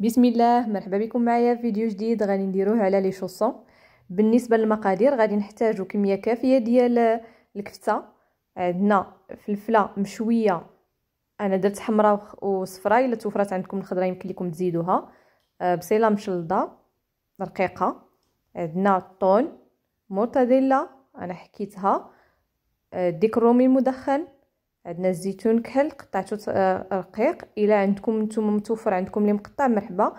بسم الله مرحبا بكم معايا في فيديو جديد غادي نديروه على لي شوسون بالنسبه للمقادير غادي نحتاجو كميه كافيه ديال الكفته عندنا فلفله مشويه انا درت حمراء وصفراء الا توفرات عندكم الخضراء يمكن لكم تزيدوها آه، بصيله مشلضه رقيقه عندنا الطون موتاديلا انا حكيتها آه، ديك الرومي المدخن عندنا الزيتون كحل قطعته آه، رقيق الا عندكم نتوما متوفر عندكم اللي مقطع مرحبا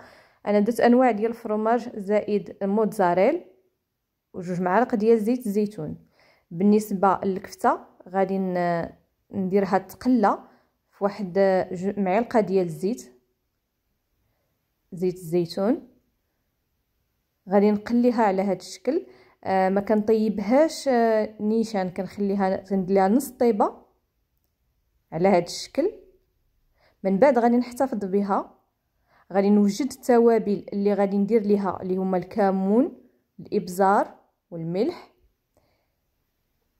انا درت انواع ديال الفرماج زائد موتزاريل وجوج معالق ديال زيت الزيتون بالنسبه للكفته غادي نديرها تقلى في واحد آه، معلقه ديال الزيت زيت الزيتون غادي نقليها على هذا الشكل آه ما كنطيبهاش آه نيشان كنخليها كندير نص طيبه على هذا الشكل من بعد غادي نحتفظ بها غادي نوجد التوابل اللي غادي ندير ليها اللي هما الكمون الابزار والملح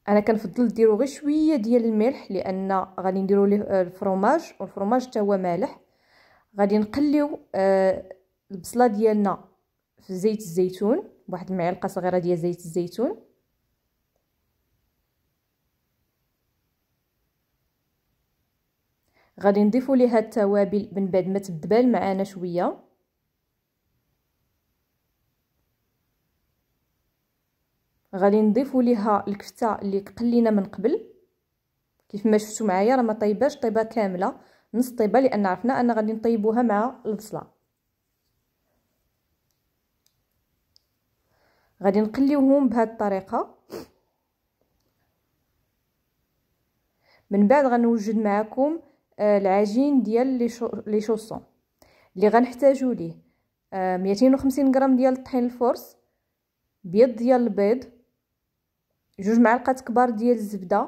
انا كنفضل ديروا غير شويه ديال الملح لان غادي نديروا ليه آه، الفرماج والفرماج حتى هو مالح غادي نقليو آه البصله ديالنا في زيت الزيتون واحد المعلقه صغيره ديال زيت الزيتون غادي نضيفوا ليها التوابل من بعد ما تذبل معانا شويه غادي نضيفوا ليها الكفته اللي قلينا من قبل كيف ما شفتوا معايا راه ما طيباش طيبه كامله نص طيبه لان عرفنا ان غادي نطيبوها مع البصله غادي نقليوهم بهذه الطريقه من بعد غنوجد معكم آه، العجين ديال لي شوسون اللي غنحتاجو ليه آه، ميتين غرام ديال الطحين الفورس بيض ديال البيض جوج معلقات كبار ديال الزبده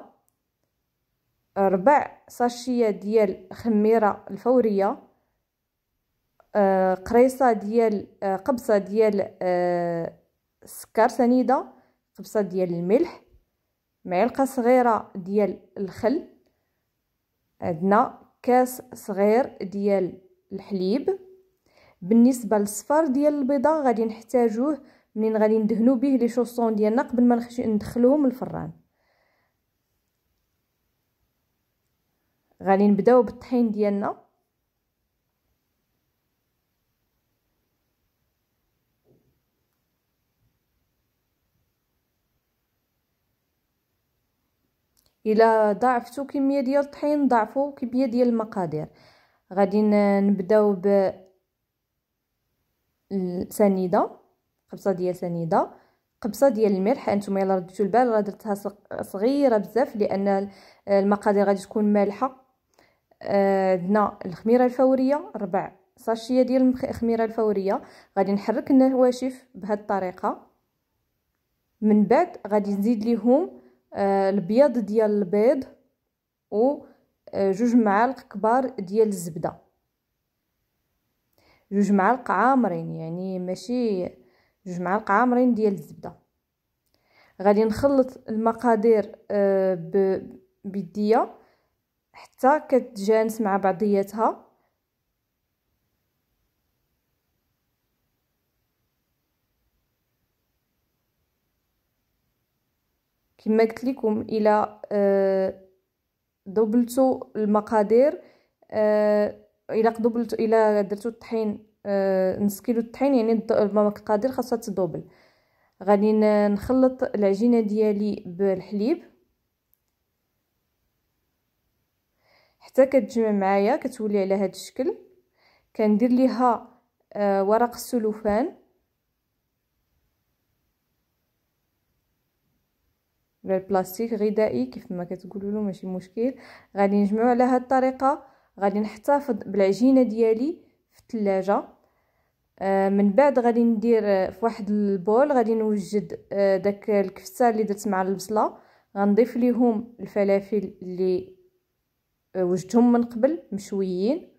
آه، ربع صاشيه ديال خميره الفوريه قريصه ديال قبصه ديال السكر سنيده قبصه ديال الملح معلقه صغيره ديال الخل عندنا كاس صغير ديال الحليب بالنسبه للصفار ديال البيضه غادي نحتاجوه منين غادي ندهنو به لي شوسون ديالنا قبل ما ندخلوهم الفران غادي نبداو بالطحين ديالنا الا ضاعفتو كميه ديال الطحين ضاعفو كميه ديال المقادير غادي نبداو ب السنيده قبصه ديال سنيده قبصه ديال الملح انتم الا رديتو البال راه درتها صغيره بزاف لان المقادير غادي تكون مالحه عندنا آه، الخميره الفوريه ربع صاشيه ديال الخميره الفوريه غادي نحرك النواشف بهاد الطريقه من بعد غادي نزيد ليهم آه، البيض ديال البيض و آه، جوج معالق كبار ديال الزبده جوج معالق عامرين يعني ماشي جوج معالق عامرين ديال الزبده غادي نخلط المقادير آه، بيديه حتى كتجانس مع بعضياتها كما قلت لكم الى آه، دبلتو المقادير آه، الى دبلتو الى درتو الطحين آه، نص كيلو الطحين يعني المقادير خاصها تدوبل غادي نخلط العجينه ديالي بالحليب حتى كتجمع معايا كتولي على هذا الشكل كندير ليها ورق السلوفان ولا البلاستيك غذائي كيف ما كتقولوا له ماشي مشكل غادي نجمعو على هاد الطريقه غادي نحتفظ بالعجينه ديالي في الثلاجه آه من بعد غادي ندير آه، في واحد البول غادي نوجد آه داك الكفته اللي درت مع البصله غنضيف ليهم الفلافل اللي آه، وجدتهم من قبل مشويين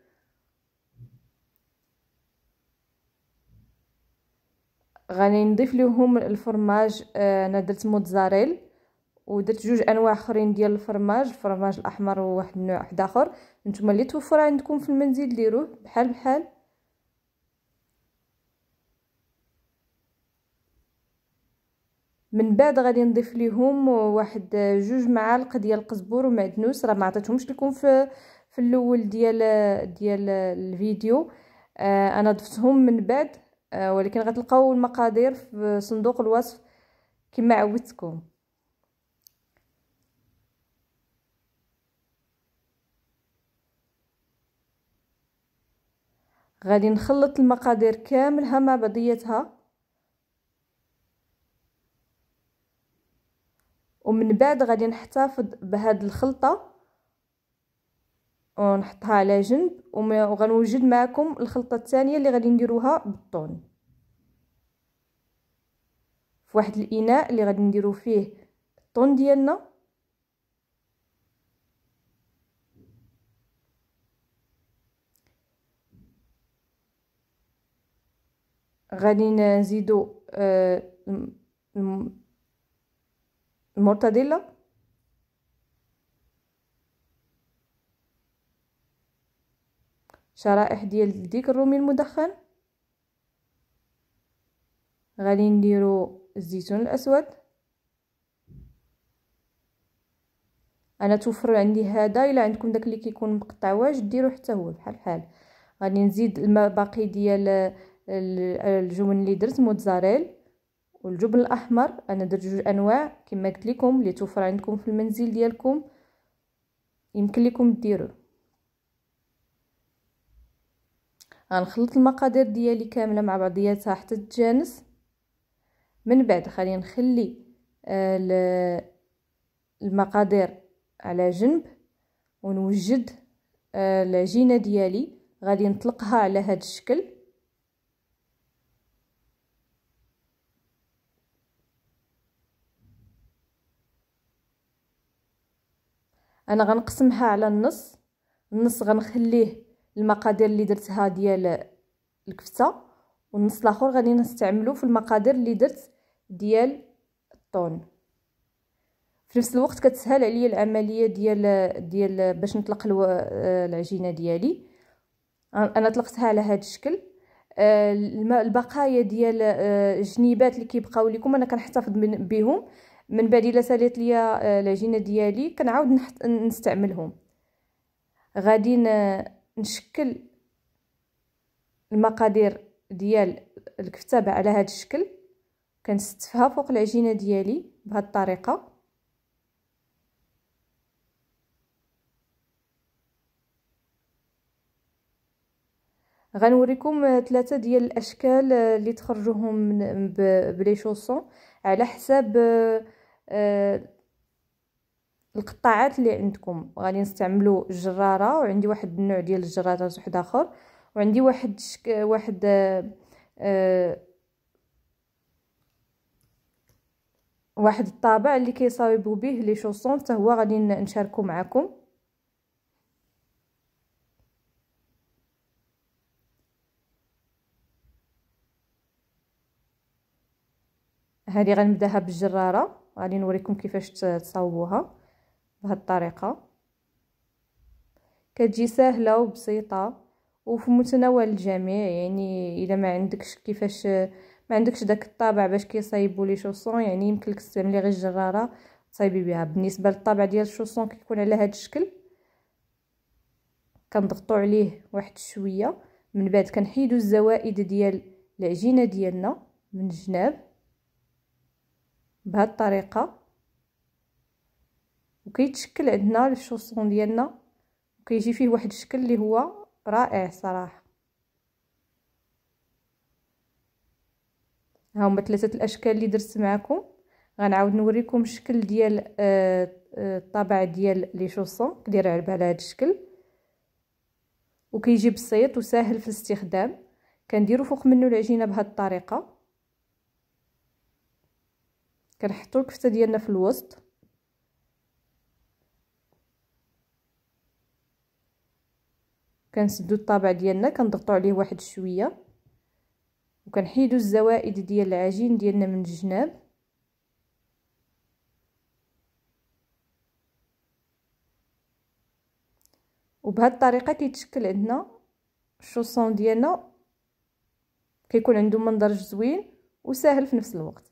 غادي نضيف لهم الفرماج آه، انا درت موتزاريلا ودرت جوج انواع اخرين ديال الفرماج الفرماج الاحمر وواحد النوع واحد اخر نتوما اللي توفر عندكم في المنزل ديروه بحال بحال من بعد غادي نضيف ليهم واحد جوج معالق ديال القزبور ومعدنوس راه ما عطيتهمش لكم في في الاول ديال ديال الفيديو آه، انا ضفتهم من بعد آه، ولكن غتلقاو المقادير في صندوق الوصف كما عودتكم غادي نخلط المقادير كاملها مع بعضياتها ومن بعد غادي نحتفظ بهاد الخلطه ونحطها على جنب وغنوجد معكم الخلطه الثانيه اللي غادي نديروها بالطون في واحد الاناء اللي غادي نديرو فيه الطون ديالنا غادي نزيدو آه، المرتديلا شرائح ديال ديك الرومي المدخن غادي نديرو الزيتون الاسود انا توفر عندي هذا الا عندكم داك اللي كيكون مقطع واجد ديروه حتى هو بحال بحال غادي نزيد الباقي باقي ديال الجبن اللي درت موتزاريل والجبن الاحمر انا درت جوج انواع كما قلت لكم اللي توفر عندكم في المنزل ديالكم يمكن لكم ديروه غنخلط المقادير ديالي كامله مع بعضياتها حتى تتجانس من بعد خلينا نخلي آه، المقادير على جنب ونوجد آه، العجينه ديالي غادي نطلقها على هذا الشكل انا غنقسمها على النص النص غنخليه المقادير اللي درتها ديال الكفته والنص الاخر غادي نستعملو في المقادير اللي درت ديال الطون في نفس الوقت كتسهل عليا العمليه ديال ديال باش نطلق آه، العجينه ديالي انا طلقتها على هذا الشكل آه، البقايا ديال آه، الجنيبات اللي كيبقاو لكم انا كنحتفظ بهم من بعد الا ساليت ليا آه، العجينه ديالي كنعاود نحت نستعملهم غادي نشكل المقادير ديال الكفتابه على هذا الشكل كنستفها فوق العجينه ديالي بهذه الطريقه غنوريكم ثلاثه آه، ديال الاشكال آه، اللي تخرجوهم بلي شوسون على حساب آه، القطاعات اللي عندكم غادي نستعملوا جراره وعندي واحد النوع ديال الجرارات واحد اخر وعندي واحد شك... واحد آه... آه... واحد الطابع اللي كيصاوبوا به لي شوسون حتى هو غادي نشاركو معكم هذه غنبداها بالجراره غادي نوريكم كيفاش تصاوبوها بهذه الطريقه كتجي سهله وبسيطه وفي متناول الجميع يعني الا ما عندكش كيفاش ما عندكش داك الطابع باش كيصايبوا لي شوسون يعني يمكن لك تستعملي غير الجراره تصايبي بها بالنسبه للطابع ديال الشوسون كيكون على هذا الشكل كنضغطوا عليه واحد شويه من بعد كنحيدوا الزوائد ديال العجينه ديالنا من الجناب بهاد الطريقه وكيتشكل عندنا الشوصون ديالنا وكيجي فيه واحد الشكل اللي هو رائع صراحه ها هما ثلاثه الاشكال اللي درت معكم غنعاود نوريكم الشكل ديال آه، آه، الطابع ديال لي شوصون كدير علبه على هذا الشكل وكيجي بسيط وسهل في الاستخدام كنديروا فوق منه العجينه بهذه الطريقه كنحطو الكفته ديالنا في الوسط كنسدو الطابع ديالنا كنضغطو عليه واحد شويه وكنحيدو الزوائد ديال العجين ديالنا من الجناب وبهذه الطريقه كيتشكل عندنا الشوسون ديالنا كيكون عنده منظر زوين وساهل في نفس الوقت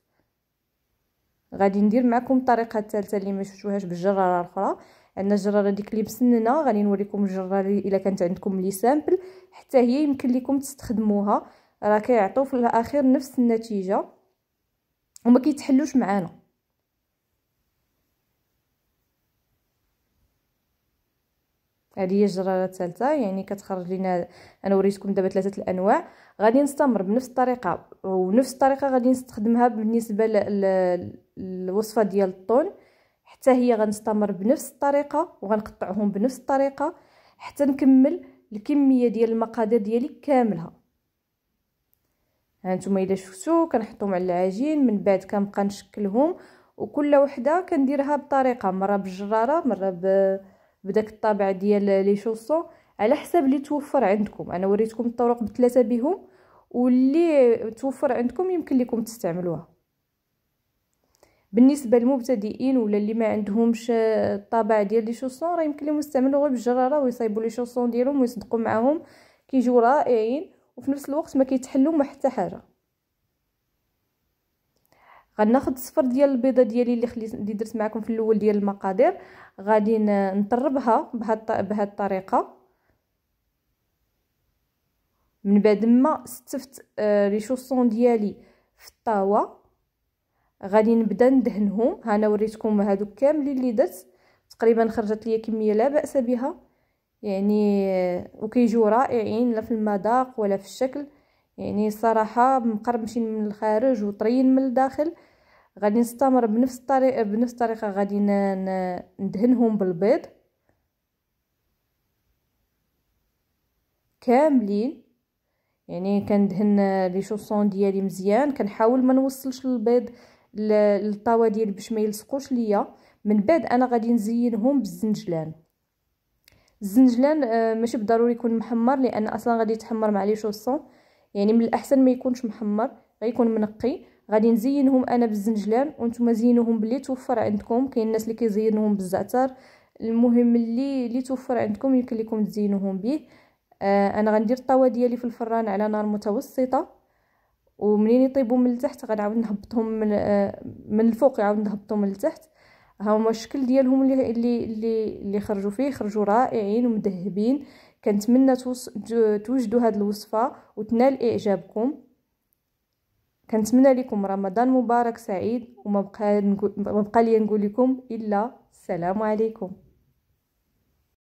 غادي ندير معكم الطريقه الثالثه اللي ما شفتوهاش بالجراره الاخرى عندنا الجراره ديك اللي مسننه غادي نوريكم الجراره الا كانت عندكم لي سامبل حتى هي يمكن لكم تستخدموها راه كيعطيو في الاخير نفس النتيجه وما كيتحلوش معانا هذه هي الجراره الثالثه يعني كتخرج لنا انا وريتكم دابا ثلاثه الانواع غادي نستمر بنفس الطريقه ونفس الطريقه غادي نستخدمها بالنسبه للوصفه ديال الطون حتى هي غنستمر بنفس الطريقه وغنقطعهم بنفس الطريقه حتى نكمل الكميه ديال المقادير ديالي كاملها هانتوما الا شفتو كنحطهم على العجين من بعد كنبقى نشكلهم وكل وحده كنديرها بطريقه مره بالجراره مره ب بداك الطابع ديال لي شوسو على حسب اللي توفر عندكم انا وريتكم الطرق بثلاثه بهم واللي توفر عندكم يمكن لكم تستعملوها بالنسبه للمبتدئين ولا اللي ما عندهمش الطابع ديال لي شوسون راه يمكن لهم يستعملوا غير بالجراره ويصايبوا لي شوسون ديالهم ويصدقوا معاهم كيجيو رائعين وفي نفس الوقت ما كيتحلوا ما حتى حاجه غناخد الصفر ديال البيضه ديالي اللي خليت اللي درت معكم في الاول ديال المقادير غادي نطربها بهاد بهاد الطريقه من بعد ما استفت آه، لي شوسون ديالي في الطاوه غادي نبدا ندهنهم ها انا وريتكم هادوك كاملين اللي درت تقريبا خرجت ليا كميه لا باس بها يعني آه، وكيجيو رائعين لا في المذاق ولا في الشكل يعني صراحه مقرمشين من الخارج وطريين من الداخل غادي نستمر بنفس الطريقه بنفس الطريقه غادي ندهنهم بالبيض كاملين يعني كندهن لي شوسون ديالي مزيان كنحاول ما نوصلش البيض للطاوه ديالي باش ما يلصقوش ليا من بعد انا غادي نزينهم بالزنجلان الزنجلان آه، ماشي بالضروري يكون محمر لان اصلا غادي يتحمر مع لي شوسون يعني من الاحسن ما يكونش محمر غيكون منقي غادي نزينهم انا بالزنجلان وانتم زينوهم باللي توفر عندكم كاين الناس اللي كيزينوهم بالزعتر المهم اللي اللي توفر عندكم يمكن لكم تزينوهم به آه انا غندير الطاوه ديالي في الفران على نار متوسطه ومنين يطيبوا من التحت غنعاود نهبطهم من آه من الفوق يعاود نهبطهم من التحت ها هو الشكل ديالهم اللي اللي اللي, خرجوا فيه خرجوا رائعين ومذهبين كنتمنى توجدوا هاد الوصفه وتنال اعجابكم كنتمنى لكم رمضان مبارك سعيد وما بقى نقول... بقى لي نقول لكم الا السلام عليكم